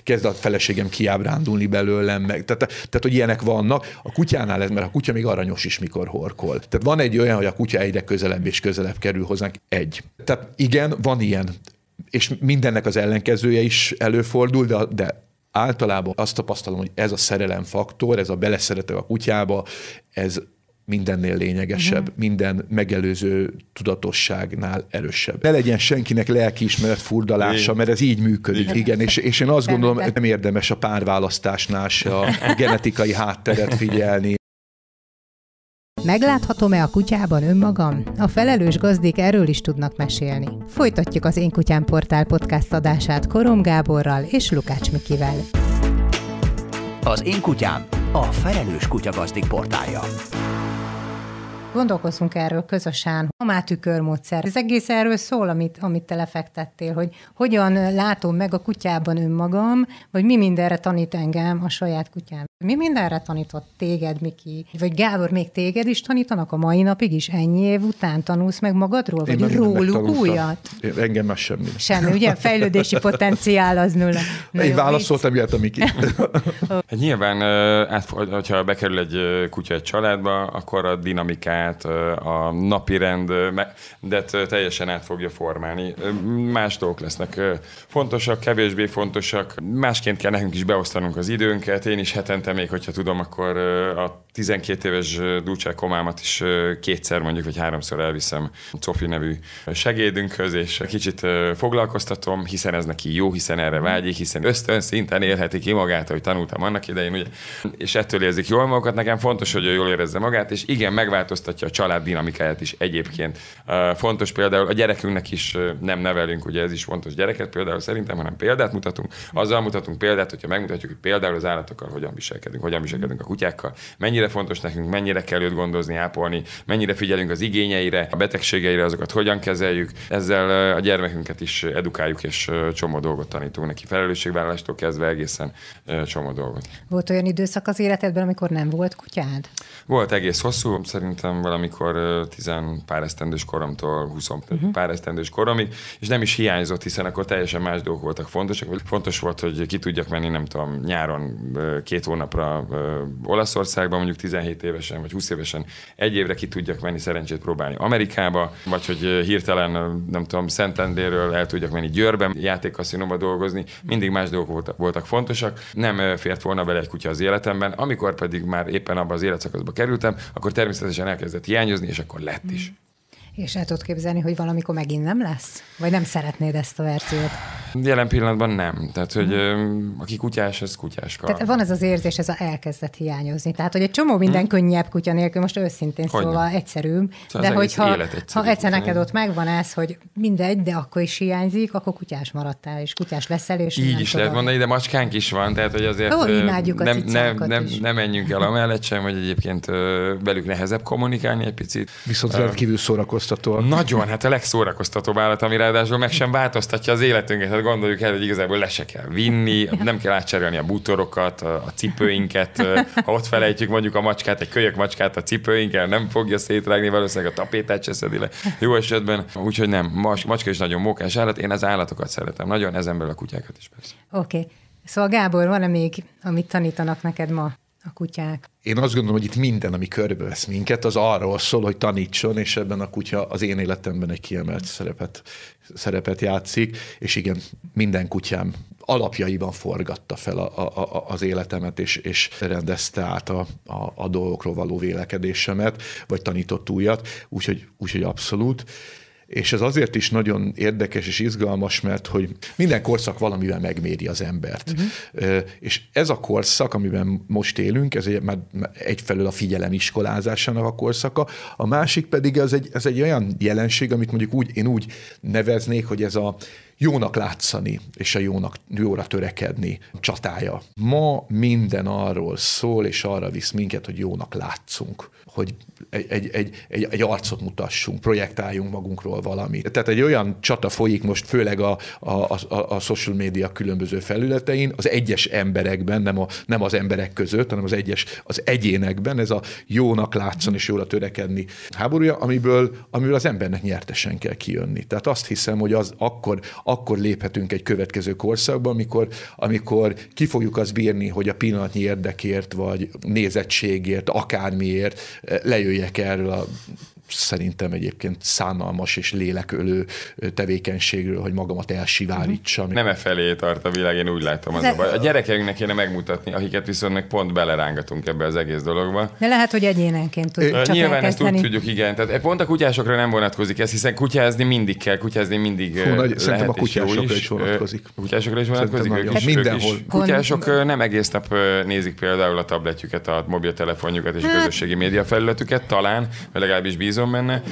kezd a feleségem kiábrándulni belőlem, meg, tehát, tehát, hogy ilyenek vannak. A kutyánál ez, mert a kutya még aranyos is, mikor horkol. Tehát van egy olyan, hogy a kutya egyre közelebb és közelebb kerül hozzánk. Egy. Tehát igen, van ilyen. És mindennek az ellenkezője is előfordul, de, de általában azt tapasztalom, hogy ez a szerelem faktor, ez a beleszeretek a kutyába, ez mindennél lényegesebb, uh-huh. minden megelőző tudatosságnál erősebb. Ne legyen senkinek lelkiismeret furdalása, mert ez így működik, igen, igen. és, és én azt gondolom, nem érdemes a párválasztásnál se a <laughs> genetikai hátteret figyelni. Megláthatom-e a kutyában önmagam? A felelős gazdék erről is tudnak mesélni. Folytatjuk az Én Kutyám Portál podcast adását Korom Gáborral és Lukács Mikivel. Az Én Kutyám a Felelős Kutyagazdik portálja gondolkozunk erről közösen, a mátükörmódszer. Ez egész erről szól, amit, amit te lefektettél, hogy hogyan látom meg a kutyában önmagam, vagy mi mindenre tanít engem a saját kutyám. Mi mindenre tanított téged, Miki? Vagy Gábor, még téged is tanítanak a mai napig is? Ennyi év után tanulsz meg magadról, Én vagy róluk újat? Én, engem már semmi. Semmi, ugye? <laughs> Fejlődési potenciál az nulla. Na Én jó, válaszoltam, jött a Miki. <laughs> hát nyilván, hogyha bekerül egy kutya egy családba, akkor a dinamikát munkát, a napi de teljesen át fogja formálni. Más dolgok lesznek fontosak, kevésbé fontosak. Másként kell nekünk is beosztanunk az időnket. Én is hetente még, hogyha tudom, akkor a 12 éves Dulcsák komámat is kétszer mondjuk, vagy háromszor elviszem Cofi nevű segédünkhöz, és kicsit foglalkoztatom, hiszen ez neki jó, hiszen erre vágyik, hiszen ösztön szinten élheti ki magát, hogy tanultam annak idején, ugye? és ettől érzik jól magukat. Nekem fontos, hogy ő jól érezze magát, és igen, megváltoztat változtatja a család dinamikáját is egyébként. Fontos például a gyerekünknek is nem nevelünk, ugye ez is fontos gyereket például szerintem, hanem példát mutatunk. Azzal mutatunk példát, hogyha megmutatjuk, hogy például az állatokkal hogyan viselkedünk, hogyan viselkedünk a kutyákkal, mennyire fontos nekünk, mennyire kell őt gondozni, ápolni, mennyire figyelünk az igényeire, a betegségeire, azokat hogyan kezeljük. Ezzel a gyermekünket is edukáljuk, és csomó dolgot tanítunk neki, felelősségvállalástól kezdve egészen csomó dolgot. Volt olyan időszak az életedben, amikor nem volt kutyád? Volt egész hosszú, szerintem amikor tizen pár esztendős koromtól 20 uh-huh. Mhm. pár esztendős koromig, és nem is hiányzott, hiszen akkor teljesen más dolgok voltak fontosak. Fontos volt, hogy ki tudjak menni, nem tudom, nyáron két hónapra Olaszországban, mondjuk 17 évesen vagy 20 évesen egy évre ki tudjak menni szerencsét próbálni Amerikába, vagy hogy hirtelen, nem tudom, Szentendéről el tudjak menni Győrben, játékkaszinóba dolgozni. Mindig más dolgok voltak, voltak fontosak. Nem fért volna bele egy kutya az életemben. Amikor pedig már éppen abban az életszakaszba kerültem, akkor természetesen elkezdett elkezdett hiányozni, és akkor lett is. És el tudod képzelni, hogy valamikor megint nem lesz? Vagy nem szeretnéd ezt a verziót? Jelen pillanatban nem. Tehát, hogy hmm. aki kutyás, az kutyás kar. Tehát van ez az érzés, ez a elkezdett hiányozni. Tehát, hogy egy csomó mhm. minden hmm. könnyebb kutya nélkül, most őszintén hogy szóval nem. egyszerűbb. Szóval de hogyha egyszerű ha egyszer neked ott megvan ez, hogy mindegy, de akkor is hiányzik, akkor kutyás maradtál, és kutyás leszel, és Így is lehet mondani, de macskánk is van, tehát hogy azért Ó, a nem, nem, nem, nem menjünk el amellett sem, hogy egyébként velük nehezebb kommunikálni egy picit. Viszont rendkívül szórakoztató szórakoztatóak. Nagyon, hát a legszórakoztatóbb állat, ami ráadásul meg sem változtatja az életünket. Hát gondoljuk el, hogy igazából le se kell vinni, nem kell átcserélni a bútorokat, a cipőinket. Ha ott felejtjük mondjuk a macskát, egy kölyök macskát a cipőinkkel, nem fogja szétrágni, valószínűleg a tapétát se szedi le. Jó esetben, úgyhogy nem, macska is nagyon mókás állat, én az állatokat szeretem nagyon, ezen belül a kutyákat is persze. Oké. Okay. Szóval Gábor, van-e még, amit tanítanak neked ma? a kutyák. Én azt gondolom, hogy itt minden, ami körbevesz minket, az arról szól, hogy tanítson, és ebben a kutya az én életemben egy kiemelt szerepet, szerepet játszik, és igen, minden kutyám alapjaiban forgatta fel a, a, a, az életemet, és, és rendezte át a, a, a dolgokról való vélekedésemet, vagy tanított újat, úgyhogy úgy, abszolút. És ez azért is nagyon érdekes és izgalmas, mert hogy minden korszak valamivel megméri az embert. Uh-huh. És ez a korszak, amiben most élünk, ez egy, már egyfelől a figyelem iskolázásának a korszaka, a másik pedig ez egy, ez egy olyan jelenség, amit mondjuk úgy, én úgy neveznék, hogy ez a jónak látszani és a jónak, jóra törekedni csatája. Ma minden arról szól, és arra visz minket, hogy jónak látszunk, hogy egy, egy, egy, egy, egy arcot mutassunk, projektáljunk magunkról valamit. Tehát egy olyan csata folyik most főleg a, a, a, a social média különböző felületein, az egyes emberekben, nem, a, nem az emberek között, hanem az egyes az egyénekben, ez a jónak látszani és jóra törekedni háborúja, amiből, amiből az embernek nyertesen kell kijönni. Tehát azt hiszem, hogy az akkor akkor léphetünk egy következő korszakba, amikor, amikor ki fogjuk azt bírni, hogy a pillanatnyi érdekért, vagy nézettségért, akármiért eh, lejöjjek erről a szerintem egyébként szánalmas és lélekölő tevékenységről, hogy magamat elsivárítsam. Mhm. Nem e felé tart a világ, én úgy látom az a baj. A gyerekeinknek kéne megmutatni, akiket viszont meg pont belerángatunk ebbe az egész dologba. De lehet, hogy egyénenként tudjuk csak Nyilván ezt úgy tudjuk, igen. Tehát e pont a kutyásokra nem vonatkozik ez, hiszen kutyázni mindig kell, kutyázni mindig Hú, nagy, lehet a kutyásokra is, is vonatkozik. Kutyásokra is vonatkozik, ők is, mindenhol. Ők is. Kutyások nem egész nap nézik például a tabletjüket, a mobiltelefonjukat és a hát- közösségi média felületüket, talán, legalábbis bízunk Ironman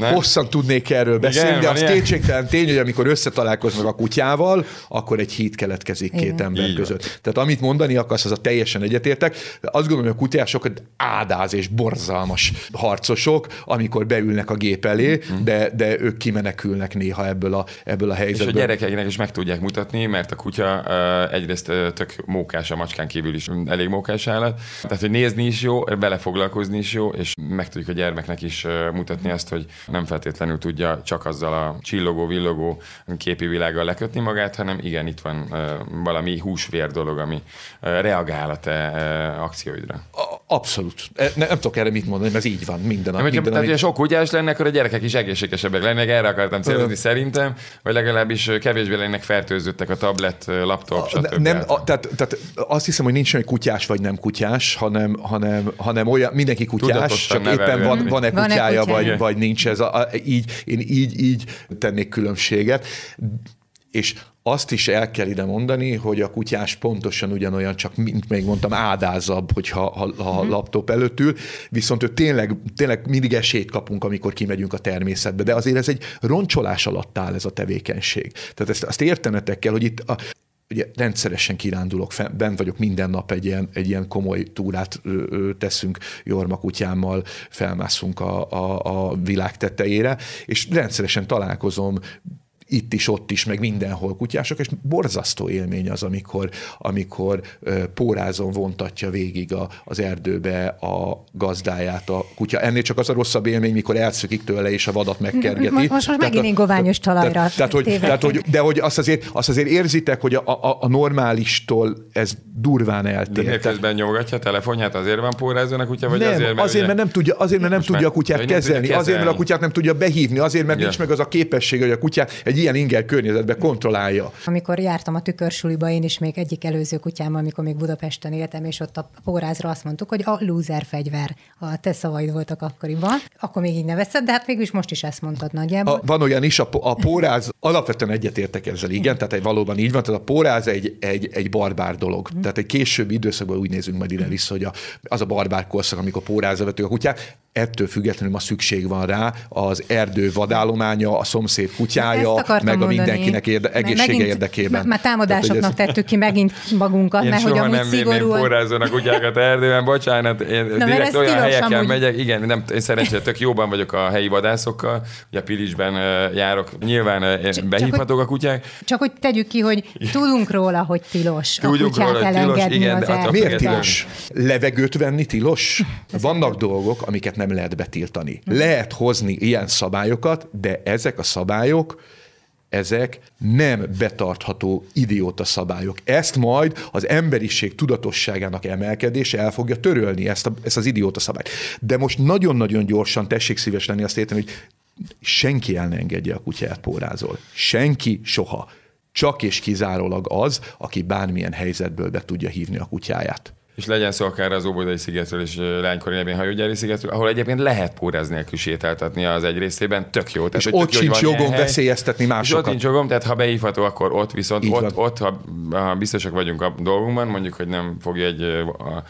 Nem? Hosszan tudnék erről beszélni, Igen, de az kétségtelen tény, hogy amikor összetalálkoznak a kutyával, akkor egy híd keletkezik Igen. két ember Igen. között. Tehát amit mondani akarsz, az a teljesen egyetértek. Azt gondolom, hogy a kutyások ádáz és borzalmas harcosok, amikor beülnek a gép elé, mhm. de, de ők kimenekülnek néha ebből a, ebből a helyzetből. És a gyerekeknek is meg tudják mutatni, mert a kutya egyrészt tök mókás, a macskán kívül is elég mókás állat. Tehát, hogy nézni is jó, belefoglalkozni is jó, és meg tudjuk a gyermeknek is mutatni azt, hogy nem feltétlenül tudja csak azzal a csillogó-villogó képi világgal lekötni magát, hanem igen, itt van valami húsvér dolog, ami reagál a te akcióidra. Abszolút. E, nem, nem tudok erre mit mondani, mert ez így van minden tehát Hogyha amíg... sok kutyás lenne, akkor a gyerekek is egészségesebbek lennének erre akartam célozni szerintem, vagy legalábbis kevésbé lennének fertőzöttek a tablet, laptop, stb. Nem, a, tehát, tehát, azt hiszem, hogy nincs olyan kutyás vagy nem kutyás, hanem, hanem, hanem olyan, mindenki kutyás, Tudatosan csak éppen van, van-e kutyája, van kutyája, vagy, vagy nincs ez ez a, így, én így, így tennék különbséget, és azt is el kell ide mondani, hogy a kutyás pontosan ugyanolyan, csak mint még mondtam, ádázabb, hogyha ha, ha uh mhm. laptop előtt ül, viszont ő tényleg, tényleg mindig esélyt kapunk, amikor kimegyünk a természetbe, de azért ez egy roncsolás alatt áll ez a tevékenység. Tehát ezt, azt értenetek kell, hogy itt a, ugye rendszeresen kirándulok, bent vagyok minden nap egy ilyen, egy ilyen komoly túrát teszünk Jorma kutyámmal, felmászunk a, a, a világ tetejére, és rendszeresen találkozom itt is, ott is, meg mindenhol kutyások, és borzasztó élmény az, amikor, amikor pórázon vontatja végig a, az erdőbe a gazdáját a kutya. Ennél csak az a rosszabb élmény, mikor elszökik tőle, és a vadat megkergeti. Most, most megint ingoványos talajra tehát, tehát, hogy, tehát, hogy, De hogy azt azért, azt azért érzitek, hogy a, a, a normálistól ez durván eltér. De miközben nyomgatja a telefonját, hát azért van pórázon a kutya, vagy nem, azért, mert, azért, mert nem tudja, azért, mert nem tudja a kutyát kezelni, kezelni, azért, mert a kutyát nem tudja behívni, azért, mert ja. nincs meg az a képesség, hogy a kutyát egy ilyen inger környezetben kontrollálja. Amikor jártam a tükörsuliba, én is még egyik előző kutyám, amikor még Budapesten éltem, és ott a pórázra azt mondtuk, hogy a lúzer fegyver. A te szavaid voltak akkoriban. Akkor még így nevezted, de hát mégis most is ezt mondtad nagyjából. A, van olyan is, a, a póráz, <laughs> alapvetően egyetértek ezzel, igen, tehát egy, valóban így van, tehát a póráz egy, egy, egy barbár dolog. Tehát egy későbbi időszakban úgy nézünk majd ide vissza, hogy a, az a barbár korszak, amikor pórázra vetők a kutyák, ettől függetlenül ma szükség van rá, az erdő vadállománya, a szomszéd kutyája, meg a mondani. mindenkinek érde, egészsége megint, érdekében. Már támadásoknak Tehát, tettük ki megint magunkat, én mert hogy amúgy nem szigorúan... forrázon a kutyákat erdőben, bocsánat, én Na, direkt olyan helyeken amúgy... megyek, igen, nem, én szerencsére tök jóban vagyok a helyi vadászokkal, ugye Pilisben járok, nyilván csak, behívhatok csak, a kutyák. Csak hogy tegyük ki, hogy tudunk róla, hogy tilos tudunk a kutyát róla, tilos, igen, az Miért tilos? Levegőt venni tilos? <laughs> Vannak dolgok, amiket nem lehet betiltani. Lehet hozni ilyen szabályokat, de ezek a szabályok ezek nem betartható idióta szabályok. Ezt majd az emberiség tudatosságának emelkedése el fogja törölni, ezt, a, ezt az idióta szabályt. De most nagyon-nagyon gyorsan tessék szíves lenni azt érteni, hogy senki el ne engedje a kutyát pórázol. Senki soha. Csak és kizárólag az, aki bármilyen helyzetből be tudja hívni a kutyáját és legyen szó akár az Óbodai szigetről és lánykori nevén hajógyári szigetről, ahol egyébként lehet póráz nélkül sétáltatni az egy részében, tök jó. Tehát, és ott sincs jó, jogom veszélyeztetni másokat. És ott nincs jogom, tehát ha beívható, akkor ott viszont, ott, ott ha, ha, biztosak vagyunk a dolgunkban, mondjuk, hogy nem fogja egy a,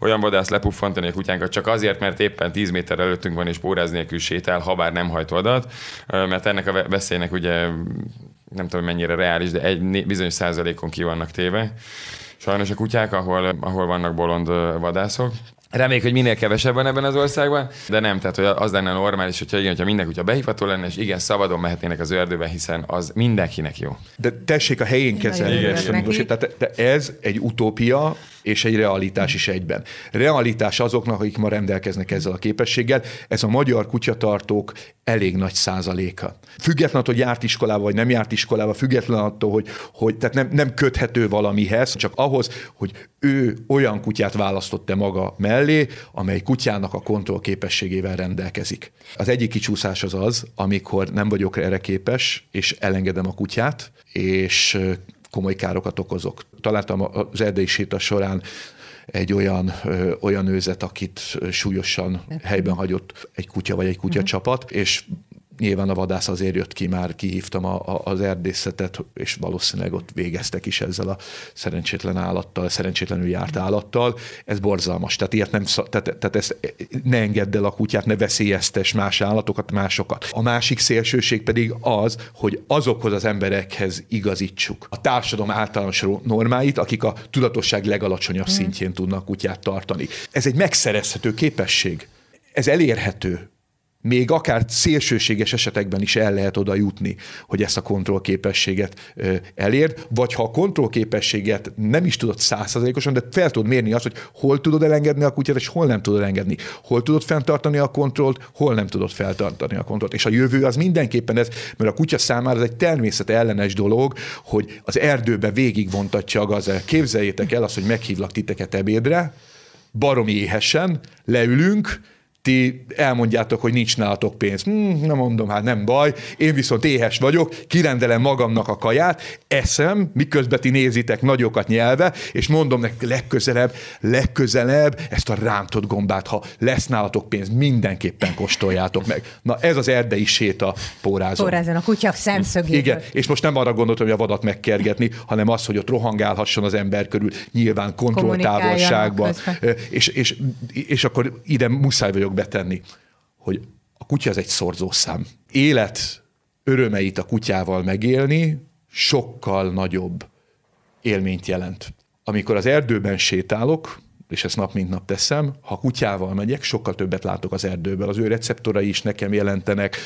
olyan vadász lepuffantani a kutyánkat csak azért, mert éppen 10 méter előttünk van és póráz nélkül sétál, ha bár nem hajt vadat, mert ennek a veszélynek ugye nem tudom, mennyire reális, de egy bizonyos százalékon ki vannak téve. Sajnos a kutyák, ahol, ahol vannak bolond vadászok, Reméljük, hogy minél kevesebb van ebben az országban, de nem, tehát hogy az lenne normális, hogyha igen, hogyha mindenki, hogyha behívható lenne, és igen, szabadon mehetnének az erdőbe, hiszen az mindenkinek jó. De tessék a helyén kezelni ezt a tehát de ez egy utópia, és egy realitás is egyben. Realitás azoknak, akik ma rendelkeznek ezzel a képességgel, ez a magyar kutyatartók elég nagy százaléka. Független attól, hogy járt iskolába, vagy nem járt iskolába, független attól, hogy, hogy tehát nem, nem köthető valamihez, csak ahhoz, hogy ő olyan kutyát választotta maga mellé, amely kutyának a kontroll képességével rendelkezik. Az egyik kicsúszás az az, amikor nem vagyok erre képes, és elengedem a kutyát, és komoly károkat okozok. Találtam az erdei séta során egy olyan, ö, olyan őzet, akit súlyosan helyben hagyott egy kutya vagy egy kutyacsapat, mhm. uh-huh. és nyilván a vadász azért jött ki, már kihívtam a, a, az erdészetet, és valószínűleg ott végeztek is ezzel a szerencsétlen állattal, szerencsétlenül járt állattal. Ez borzalmas. Tehát, ilyet nem, tehát, tehát ezt ne engedd el a kutyát, ne veszélyeztes más állatokat, másokat. A másik szélsőség pedig az, hogy azokhoz az emberekhez igazítsuk a társadalom általános normáit, akik a tudatosság legalacsonyabb mm. szintjén tudnak kutyát tartani. Ez egy megszerezhető képesség. Ez elérhető még akár szélsőséges esetekben is el lehet oda jutni, hogy ezt a kontrollképességet elérd, vagy ha a kontrollképességet nem is tudod százszerzalékosan, de fel tudod mérni azt, hogy hol tudod elengedni a kutyát, és hol nem tudod elengedni. Hol tudod fenntartani a kontrollt, hol nem tudod feltartani a kontrollt. És a jövő az mindenképpen ez, mert a kutya számára ez egy természet ellenes dolog, hogy az erdőbe végigvontatja a gazel. Képzeljétek el azt, hogy meghívlak titeket ebédre, baromi éhesen, leülünk, ti elmondjátok, hogy nincs nálatok pénz. Hm, nem mondom, hát nem baj, én viszont éhes vagyok, kirendelem magamnak a kaját, eszem, miközben ti nézitek nagyokat nyelve, és mondom nek legközelebb, legközelebb ezt a rántott gombát, ha lesz nálatok pénz, mindenképpen kóstoljátok meg. Na ez az erdei séta pórázon. Pórázon, a kutya szemszögéből. Igen, és most nem arra gondoltam, hogy a vadat megkergetni, hanem az, hogy ott rohangálhasson az ember körül, nyilván kontrolltávolságban. És, és, és akkor ide muszáj vagyok betenni, hogy a kutya az egy szorzószám. Élet örömeit a kutyával megélni sokkal nagyobb élményt jelent. Amikor az erdőben sétálok, és ezt nap mint nap teszem, ha kutyával megyek, sokkal többet látok az erdőből. Az ő receptorai is nekem jelentenek.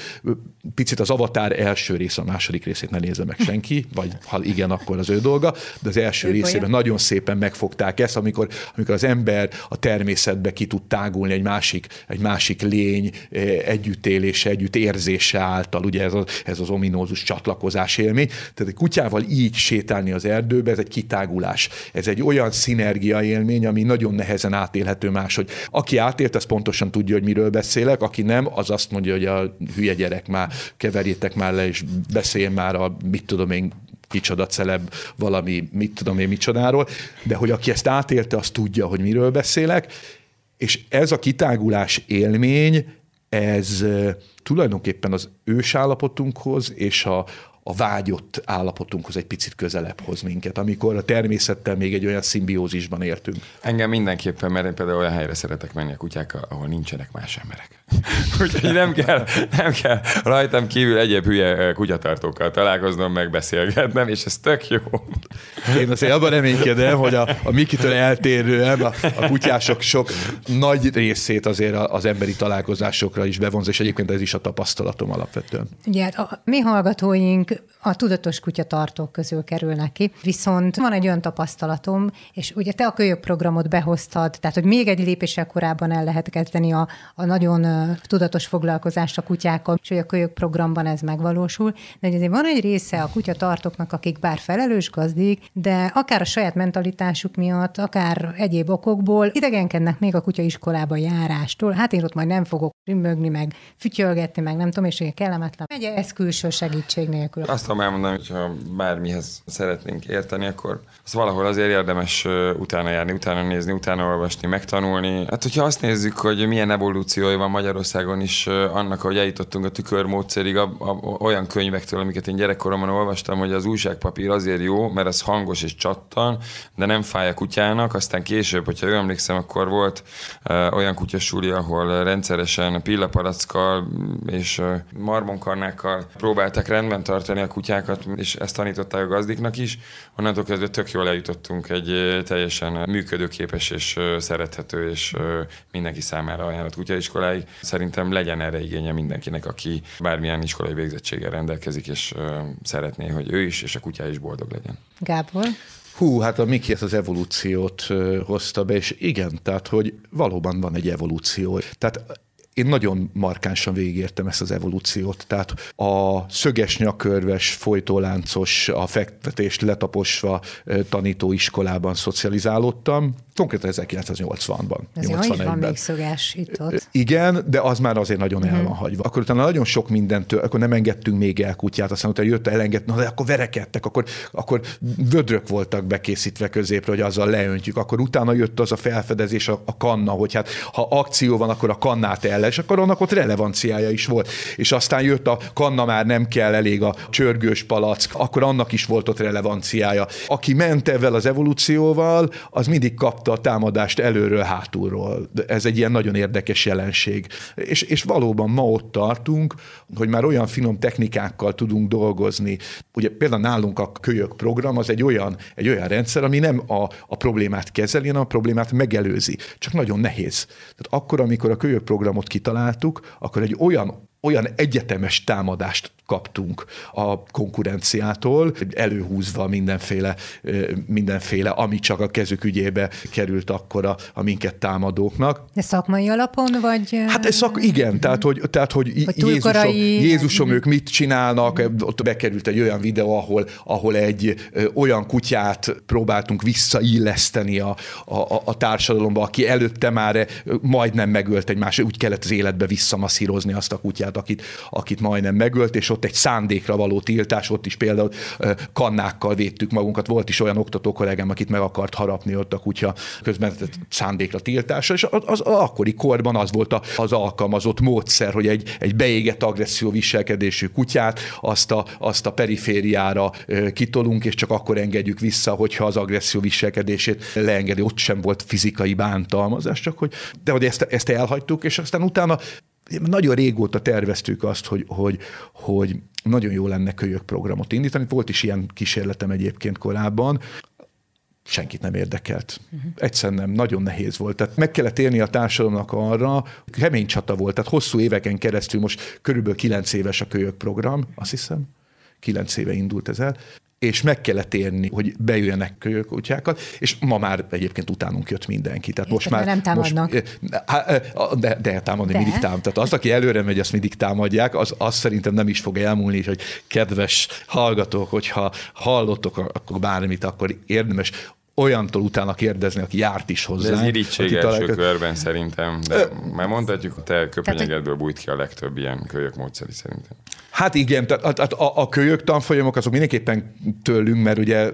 Picit az avatár első része, a második részét ne nézze meg senki, vagy ha igen, akkor az ő dolga, de az első ő részében olyan. nagyon szépen megfogták ezt, amikor, amikor az ember a természetbe ki tud tágulni egy másik, egy másik lény eh, együttélése, együtt érzése által, ugye ez, a, ez az ominózus csatlakozás élmény. Tehát egy kutyával így sétálni az erdőbe, ez egy kitágulás. Ez egy olyan szinergia élmény, ami nagyon nagyon nehezen átélhető más, hogy aki átélt, az pontosan tudja, hogy miről beszélek, aki nem, az azt mondja, hogy a hülye gyerek már, keverjétek már le, és beszéljen már a mit tudom én, kicsoda celeb valami, mit tudom én micsodáról, de hogy aki ezt átélte, az tudja, hogy miről beszélek, és ez a kitágulás élmény, ez eh, tulajdonképpen az ősállapotunkhoz és a, a vágyott állapotunkhoz egy picit közelebb hoz minket, amikor a természettel még egy olyan szimbiózisban értünk. Engem mindenképpen, mert én például olyan helyre szeretek menni a kutyák, ahol nincsenek más emberek. <laughs> Úgyhogy nem kell, nem kell rajtam kívül egyéb hülye kutyatartókkal találkoznom, meg beszélgetnem, és ez tök jó. Én azért abban reménykedem, hogy a, a Mikitől eltérően a, a kutyások sok nagy részét azért az emberi találkozásokra is bevonz, és egyébként ez is a tapasztalatom alapvetően. Ugye hát a mi hallgatóink a tudatos kutyatartók közül kerül neki. Viszont van egy olyan tapasztalatom, és ugye te a kölyök programot behoztad, tehát hogy még egy lépéssel korábban el lehet kezdeni a, a nagyon tudatos foglalkozást a kutyákkal, és hogy a kölyök programban ez megvalósul. De azért van egy része a kutyatartóknak, akik bár felelős gazdik, de akár a saját mentalitásuk miatt, akár egyéb okokból idegenkednek még a kutyaiskolába járástól. Hát én ott majd nem fogok rümögni, meg fütyölgetni, meg nem tudom, és hogy kellemetlen. Megye ez külső segítség nélkül. Azt tudom elmondani, hogy ha bármihez szeretnénk érteni, akkor az valahol azért érdemes utána járni, utána nézni, utána olvasni, megtanulni. Hát, hogyha azt nézzük, hogy milyen evolúciója van Magyarországon is annak, hogy eljutottunk a tükörmódszerig, a, a, olyan könyvektől, amiket én gyerekkoromban olvastam, hogy az újságpapír azért jó, mert az hangos és csattan, de nem fáj a kutyának. Aztán később, hogyha jól emlékszem, akkor volt ö, olyan kutyasúli, ahol rendszeresen pillapalackkal és marmonkarnákkal próbáltak rendben tartani tartani a kutyákat, és ezt tanították a gazdiknak is. Onnantól kezdve tök jól eljutottunk egy teljesen működőképes és szerethető és mindenki számára ajánlott kutyaiskoláig. Szerintem legyen erre igénye mindenkinek, aki bármilyen iskolai végzettséggel rendelkezik, és szeretné, hogy ő is és a kutya is boldog legyen. Gábor? Hú, hát a Miki ezt az evolúciót hozta be, és igen, tehát, hogy valóban van egy evolúció. Tehát én nagyon markánsan végigértem ezt az evolúciót. Tehát a szöges nyakörves, folytóláncos, a fektetést letaposva tanítóiskolában szocializálódtam, konkrétan 1980-ban. Ez így van még szögás Igen, de az már azért nagyon el van mhm. hagyva. Akkor utána nagyon sok mindentől, akkor nem engedtünk még el kutyát, aztán utána jött elengedni, na, de akkor verekedtek, akkor, akkor vödrök voltak bekészítve középre, hogy azzal leöntjük, akkor utána jött az a felfedezés, a, a kanna, hogy hát ha akció van, akkor a kannát el, és akkor annak ott relevanciája is volt. És aztán jött a kanna már nem kell elég a csörgős palack, akkor annak is volt ott relevanciája. Aki ment ezzel az evolúcióval, az mindig kapta látta a támadást előről, hátulról. Ez egy ilyen nagyon érdekes jelenség. És, és valóban ma ott tartunk, hogy már olyan finom technikákkal tudunk dolgozni. Ugye például nálunk a kölyök program az egy olyan, egy olyan rendszer, ami nem a, a problémát kezeli, hanem a problémát megelőzi. Csak nagyon nehéz. Tehát akkor, amikor a kölyök programot kitaláltuk, akkor egy olyan olyan egyetemes támadást kaptunk a konkurenciától, előhúzva mindenféle, mindenféle ami csak a kezük ügyébe került akkor a, a minket támadóknak. De szakmai alapon, vagy? Hát ez szak, igen, tehát hogy, tehát, hogy, Jézusom, korai... Jézusom, ők mit csinálnak, mhm. ott bekerült egy olyan videó, ahol, ahol egy olyan kutyát próbáltunk visszailleszteni a, a, a társadalomba, aki előtte már majdnem megölt egy másik, úgy kellett az életbe visszamasszírozni azt a kutyát, akit, akit majdnem megölt, és ott ott egy szándékra való tiltás, ott is például kannákkal védtük magunkat. Volt is olyan oktató kollégám, akit meg akart harapni ott a kutya közben szándékra tiltása, és az, az akkori korban az volt az alkalmazott módszer, hogy egy, egy beégett agresszió viselkedésű kutyát azt a, azt a perifériára kitolunk, és csak akkor engedjük vissza, hogyha az agresszió viselkedését leengedi. Ott sem volt fizikai bántalmazás, csak hogy, de hogy ezt, ezt elhagytuk, és aztán utána nagyon régóta terveztük azt, hogy, hogy, hogy nagyon jó lenne kölyök programot indítani. Volt is ilyen kísérletem egyébként korábban, senkit nem érdekelt. Uh-huh. Egyszerűen nem, nagyon nehéz volt. Tehát meg kellett élni a társadalomnak arra, kemény csata volt, tehát hosszú éveken keresztül most körülbelül kilenc éves a kölyök program, azt hiszem, kilenc éve indult ez el és meg kellett érni, hogy bejöjjenek kölyökutyákat, és ma már egyébként utánunk jött mindenki. Tehát most már, nem támadnak. Most, eh, eh, de, de támadni de. mindig támad. Tehát az, aki előre megy, azt mindig támadják, az, az szerintem nem is fog elmúlni, hogy kedves hallgatók, hogyha hallottok akkor bármit, akkor érdemes olyantól utána kérdezni, aki járt is hozzá. ez irigység első találkoz... körben szerintem, de Ö... már mondhatjuk, te Köpenyegedből bújt ki a legtöbb ilyen kölyök módszeri szerintem. Hát igen, tehát a, a kölyök tanfolyamok azok mindenképpen tőlünk, mert ugye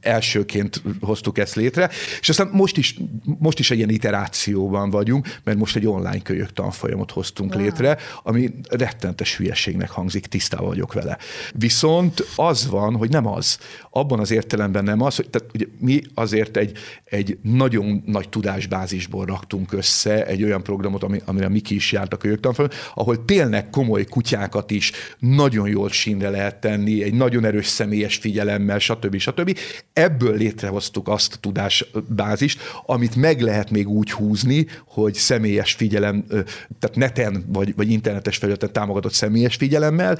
elsőként hoztuk ezt létre, és aztán most is, most is egy ilyen iterációban vagyunk, mert most egy online kölyök tanfolyamot hoztunk wow. létre, ami rettentes hülyeségnek hangzik, tisztában vagyok vele. Viszont az van, hogy nem az abban az értelemben nem az, hogy tehát ugye mi azért egy, egy nagyon nagy tudásbázisból raktunk össze egy olyan programot, ami, amire mi is jártak a jogtanfolyamon, ahol tényleg komoly kutyákat is nagyon jól sínre lehet tenni, egy nagyon erős személyes figyelemmel, stb. stb. Ebből létrehoztuk azt a tudásbázist, amit meg lehet még úgy húzni, hogy személyes figyelem, tehát neten vagy, vagy internetes felületen támogatott személyes figyelemmel,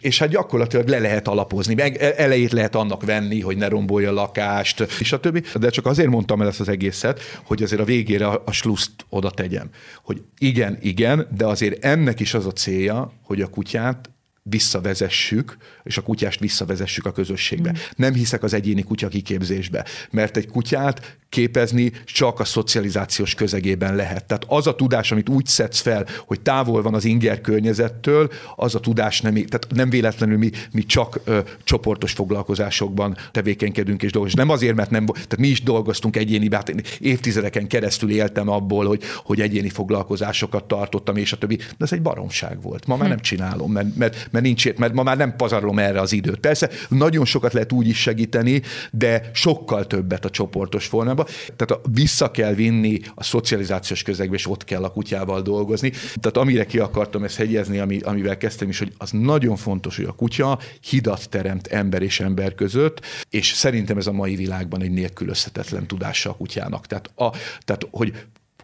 és hát gyakorlatilag le lehet alapozni, meg e- elejét lehet annak venni, hogy ne rombolja a lakást, és a többi. De csak azért mondtam el ezt az egészet, hogy azért a végére a, a sluszt oda tegyem. Hogy igen, igen, de azért ennek is az a célja, hogy a kutyát visszavezessük, és a kutyást visszavezessük a közösségbe. Mm. Nem hiszek az egyéni kutya kiképzésbe, mert egy kutyát képezni csak a szocializációs közegében lehet. Tehát az a tudás, amit úgy szedsz fel, hogy távol van az inger környezettől, az a tudás nem, tehát nem véletlenül mi, mi csak ö, csoportos foglalkozásokban tevékenykedünk és dolgozunk. Nem azért, mert nem, tehát mi is dolgoztunk egyéni, hát én évtizedeken keresztül éltem abból, hogy, hogy egyéni foglalkozásokat tartottam, és a többi. De ez egy baromság volt. Ma már hm. nem csinálom, mert, mert mert nincs ért, mert ma már nem pazarlom erre az időt. Persze nagyon sokat lehet úgy is segíteni, de sokkal többet a csoportos formában. Tehát a, vissza kell vinni a szocializációs közegbe, és ott kell a kutyával dolgozni. Tehát amire ki akartam ezt hegyezni, ami, amivel kezdtem is, hogy az nagyon fontos, hogy a kutya hidat teremt ember és ember között, és szerintem ez a mai világban egy nélkülözhetetlen tudása a kutyának. Tehát, a, tehát hogy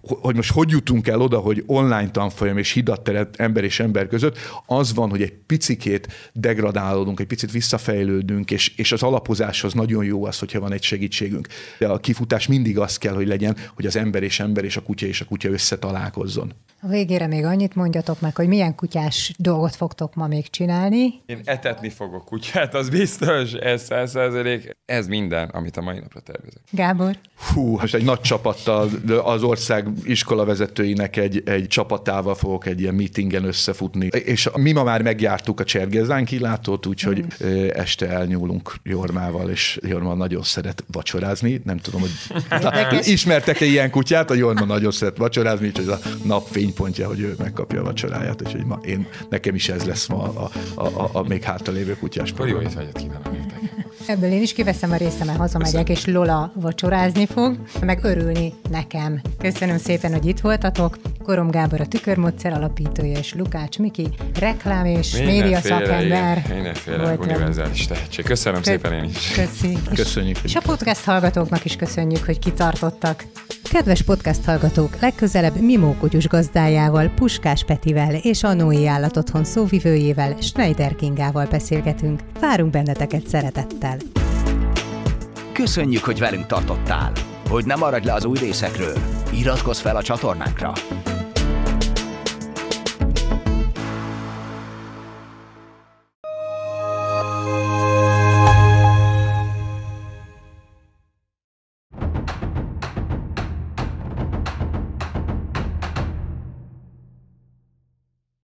hogy most hogy jutunk el oda, hogy online tanfolyam és hidat teret ember és ember között, az van, hogy egy picikét degradálódunk, egy picit visszafejlődünk, és, és az alapozáshoz nagyon jó az, hogyha van egy segítségünk. De a kifutás mindig az kell, hogy legyen, hogy az ember és ember és a kutya és a kutya összetalálkozzon. A végére még annyit mondjatok meg, hogy milyen kutyás dolgot fogtok ma még csinálni. Én etetni fogok kutyát, az biztos, ez ez, százalék. Ez minden, amit a mai napra tervezek. Gábor? Hú, most egy nagy csapattal az ország iskolavezetőinek egy, egy csapatával fogok egy ilyen meetingen összefutni. És mi ma már megjártuk a Csergezán kilátót, úgyhogy mm. este elnyúlunk Jormával, és Jorma nagyon szeret vacsorázni. Nem tudom, hogy <laughs> ismertek-e ilyen kutyát, a Jorma nagyon szeret vacsorázni, úgyhogy ez a nap fénypontja, hogy ő megkapja a vacsoráját, és hogy ma én, nekem is ez lesz ma a, a, a, a még hátralévő kutyás Jó étvágyat kívánok nektek! Ebből én is kiveszem a részem, mert hazamegyek, és Lola vacsorázni fog, meg örülni nekem. Köszönöm szépen, hogy itt voltatok. Korom Gábor a tükörmódszer alapítója, és Lukács Miki, reklám és média szakember. mindenféle univerzális tehetség. Köszönöm Kö- szépen én is. Köszi. Köszönjük. És a podcast hallgatóknak is köszönjük, hogy kitartottak. Kedves podcast hallgatók, legközelebb Mimó kutyus gazdájával, Puskás Petivel és a Noé állatotthon szóvivőjével, Schneider Kingával beszélgetünk. Várunk benneteket szeretettel! Köszönjük, hogy velünk tartottál! Hogy nem maradj le az új részekről, iratkozz fel a csatornánkra!